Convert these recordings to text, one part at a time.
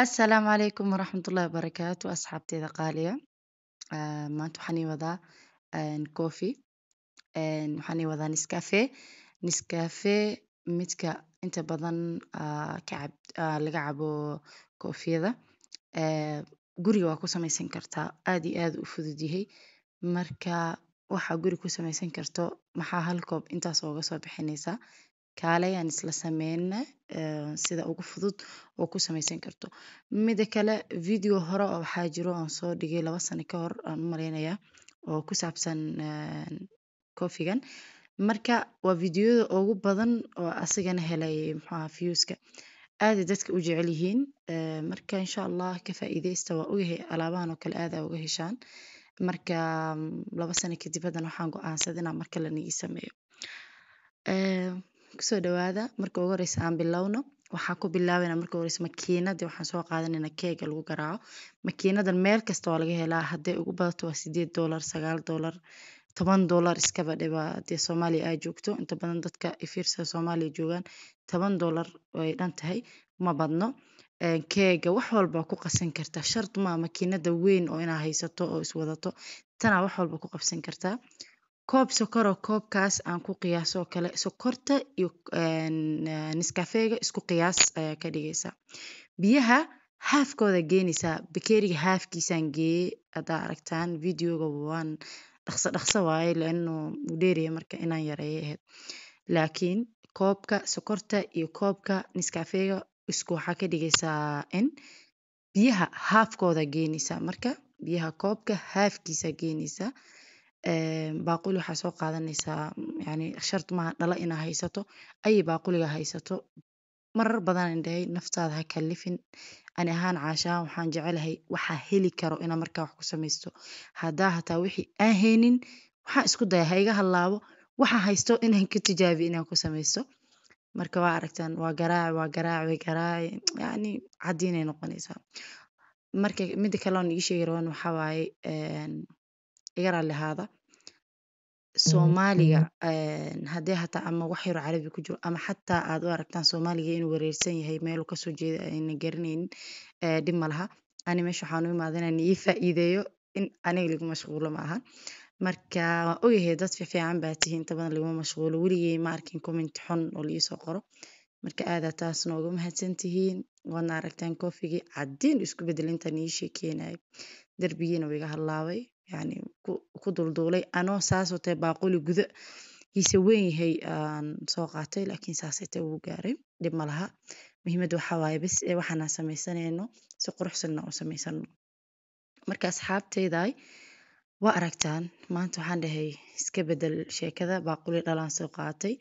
assalaamu calaykum waraxmatullaahi wabarakaatu asxaabteeda qaaliya maanta waxaan ii wadaa coffee waxaan ii wadaa nescafe nescafe midka inta badan laga cabo koofiyada guriga waa ku samaysan kartaa aad i aad u fududyahay marka waxaa guriga ku samaysan karto maxaa hal koob intaas ooga soo bixinaysaa kaale ayaan isla sameynay eh, sida ugu fudud oo ku sameysan karto mida kale video hore oo waxaa jiro oon soo dhigay laba sano ka hor aan u maleynaya oo ku saabsan eh, kofigan marka waa videoyada ugu badan oo asagana helay muxuaha viewska dadka u jecel yihiin eh, marka insha allah ka faa'iideysta waa ogahay alaabahan oo kale aad uga heshaan marka mm, laba sano kadib haddana waxaan go'aansaday inaan mar kale na sameeyo kusoo dhawaada marka ugu horeysa aan bilowno waxaa ku bilaabana marka horeysa makiinadii waxaan soo qaadanayna keega lagu garaaco makiinadan meel kasta waa laga helaa hadday ugu badato waa sideed doolar sagaal doolar toban doolar iskaba dhiba haddii soomaaliya aa joogto inta badan dadka ifiirsa soomaaliya joogaan toban doolar ay dhan tahay ma badno keega wax walba ku qasan kartaa shart maaha makiinada weyn oo inaa haysato oo iswadato tanaa wax walba ku qabsan kartaa koob sokor oo koobkaas aan ku qiyaasoo kale sokorta iyo niskafeega isku qiyaas ayaa ka dhigaysaa biyaha haafkooda geenaysaa bakeeriga haafkiisaan geeye haddaa aragtaan videoga waan dhaqso dhaqso waaye laano wuu marka inaan yareeyo ahayd laakiin koobka sokorta iyo koobka niskafeega isku waxaa ka dhigaysaa in biyaha haafkooda geenaysaa marka biyaha koobka haafkiisa geenaysaa Baaquli waxaa soo qaadanaysaa yacni shart maaha dhala inaa haysato ayi baaquligaa haysato marar badan aan dhahay naftaada ha kallifin ani ahaan caasha waxaan jeclahay waxaa heli karo inaa markaa wax ku samaysto haddaa hataa wixii aan haynin waxaan isku daya ha iga halaabo haysto inaan ka tijaabiyo inaan ku samaysto marka waa aragtaan waa garaaci waa garaaci way garaaci yacni caddin noqonaysaa marka mida kale oon ii sheegi rabana waxaa waaye iga lahaada mm-hmm, soomaaliga mm-hmm. hadee hataa ama wax yaro carabi ku jiro ama xataa aad u aragtaan soomaaliga inuu wareersan yahay meelu kasoo jeedo ayna garaneynin dhib ma laha ani meesha waxaan u imaaday ii faa'iideeyo in aniga lagu mashquulo ma ahan marka waan ogahay dad fiican baa tihiin inta badan laguma mashquulo weligey ma arkin comment xun oo liisoo qoro marka aadaa taasna uga mahadsantihiin waadna aragtaan koofigii caddiin isku bedelintan ii sheekeenayo derbigiina wiiga halaabay yani ku dulduulay anoo saasoo tahay baaquli guda hiise weyn yahay aan soo qaatay laakiin saasay tahay wuu gaaray dhib ma laha muhiimadda waxaa waaye bes ee waxaan aan samaysanayno si quruxsanna u samaysanno marka asxaabtaydaay waa aragtaan maanta waxaan dhahay iska bedel sheekada baaquli dhalaan soo qaatay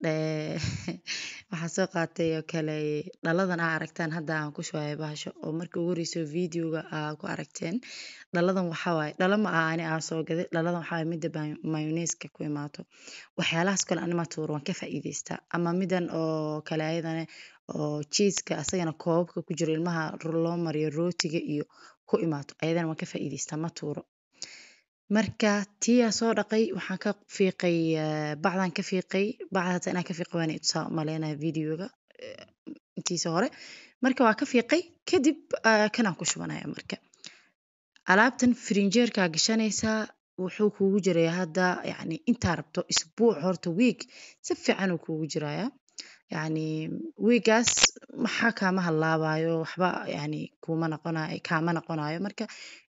waxaan soo qaatay oo kale dhaladan aa aragtaan hadda aan ku shubaayo bahasho oo markii ugu horeyso videoga aa ku aragteen dhaladan waxa waaye dhala ma aha ani aa soo gaday dhaladan waxa midda mayonaiska ku imaato waxyaalahaas kale ani ma waan ka faa'iidaystaa ama midan oo kale ayadana oo cheeska asagana koobabka ku jiro ilmaha loo mariyo rootiga iyo ku imaato ayadana waan ka faa'iidaystaa ma tuuro marka tiya soo dhaqay waxaan ka fiiqay eh, bacdan ka fiiqay bacda inaan ka fiiqay waan itusaa umaleynaya videoga eh, intiisa hore marka waa ka fiiqay kadib eh, kanaan ku shubanaya marka alaabtan frinjeerkaa gashanaysaa wuxuu kuugu jiraya hadda yani intaa rabto isbuuc horta week si fiican uu kuugu jiraya yani wiigaas maxaa kaama halaabayo waxba yani kuma noqonayo kaama noqonayo marka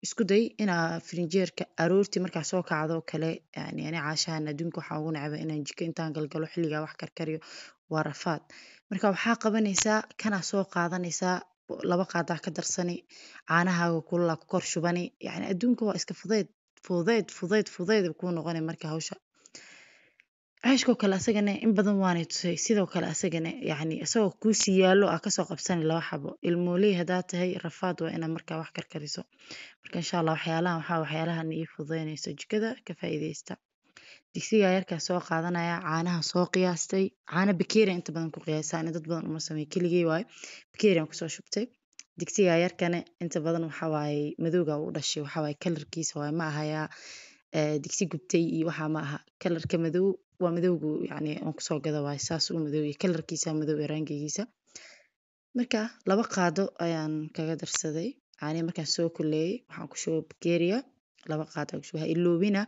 isku day inaa firinjeerka aroortii markaa soo kacdo kale yani ani caashahan adduunka waxaa ugu necba inaan jiko intaan galgalo xilligaa wax karkariyo waa rafaad marka waxaa qabanaysaa kanaa soo qaadanaysaa laba qaadaa ka darsani caanahaaga kululaa ku kor shubani yani adduunka waa iska fudeyd fudeyd fudeyd fudeyd kuu noqoni marka hawsha ceeshkoo kale asagana in badan waanay tusay sidoo kale asagana yacni isagoo kuusii yaallo ah kasoo qabsani laba xabo ilmooley haddaa tahay rafaad waa inaad markaa wax karkariso marka insha allah waxyaalahan waxaa waxyaalahan ii fududeynayso jikada ka faa'iideysta digsigaa yarkaa soo qaadanaya caanaha soo qiyaastay caana bakeeriyan inta badan ku qiyaastaa dad badan uma sameey keligey waayo bakeeriyan kusoo shubtay digsigaa yarkana inta badan waxawaaye madowgaa u dhashay waxawaaye kalarkiisa waaye ma ahayaa digsi gubtay iyo waxaa ma kalarka madow waa madowgu yani aan kusoo gada waaye saas uu madow kalarkiisa madow ee raangigiisa marka laba qaado ayaan kaga darsaday caanihi markaan soo kuleeyey waxaan ku shuba bakeeriya laba qaado aan kushuba ha iloobina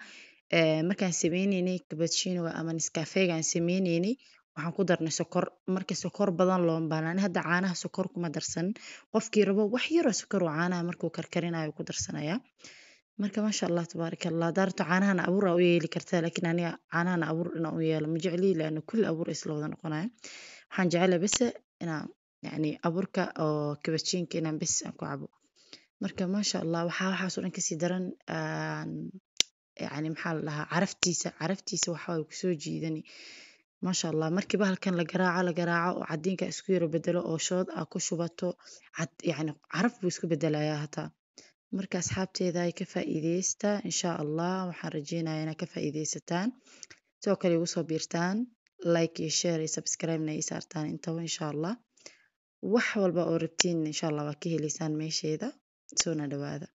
markaan sameyneynay kabachinoga ama niskafeega aan sameyneynay waxaan ku darnay sokor marka sokor badan looma hadda caanaha sokor kuma darsanin qofkii rabo wax yaroo sokor uu caanaha markuu karkarinayo ku darsanaya marka maasha allah tabaaraka allah daarto caanahana abuura u yeeli kartaa laakiin aniga caanahana abuur inaan u yeelo ma jeclii laana kulli abuur isla wada noqonaya waxaan jecela bese inaan yani abuurka oo kabajiinka inaan bes aan ku cabo marka maasha allah waxaa waxaasoo dhan kasii daran yani maxaa la caraftiisa caraftiisa waxaa kusoo jiidani maasha allah markiiba halkan la garaaco la garaaco oo cadiinka isku yaro bedelo oo shood aa ku shubato yani caraf buu isku bedelayaa hataa marka asxaabteeda ay ka faa'iideysta insha Allah waxaan rajeynayaa inaad ka faa'iideysataan sidoo kale igu soo biirtaan like iyo share iyo subscribe na ii saartaan intaba insha Allah wax walba oo rabtiin insha Allah waa ka heleysaan meesheeda soona dhawaada